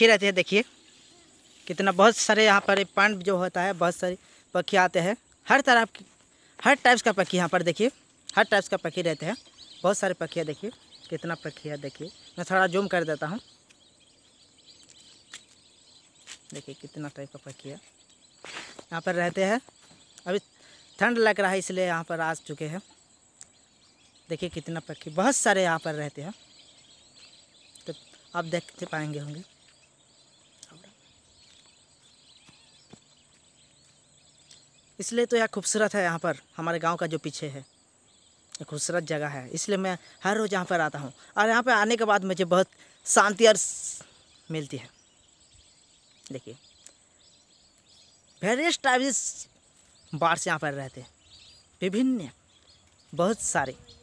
पक्षी रहते हैं देखिए कितना बहुत सारे यहाँ पर पान जो होता है बहुत सारे पक्षी आते हैं हर तरह हर टाइप्स का पक्षी यहाँ पर देखिए हर टाइप्स का पक्षी रहते हैं बहुत सारे पक्षी देखिए कितना पक्षी है देखिए मैं थोड़ा जूम कर देता हूँ देखिए कितना टाइप का पक्षी है यहाँ पर रहते हैं अभी ठंड लग रहा है इसलिए यहाँ पर आ चुके हैं देखिए कितना पक्षी बहुत सारे यहाँ पर रहते हैं तो आप देखते पाएंगे होंगे इसलिए तो यह खूबसूरत है यहाँ पर हमारे गांव का जो पीछे है खूबसूरत जगह है इसलिए मैं हर रोज़ यहाँ पर आता हूँ और यहाँ पर आने के बाद मुझे बहुत शांति और मिलती है देखिए वेरियस बाढ़ से यहाँ पर रहते हैं विभिन्न बहुत सारे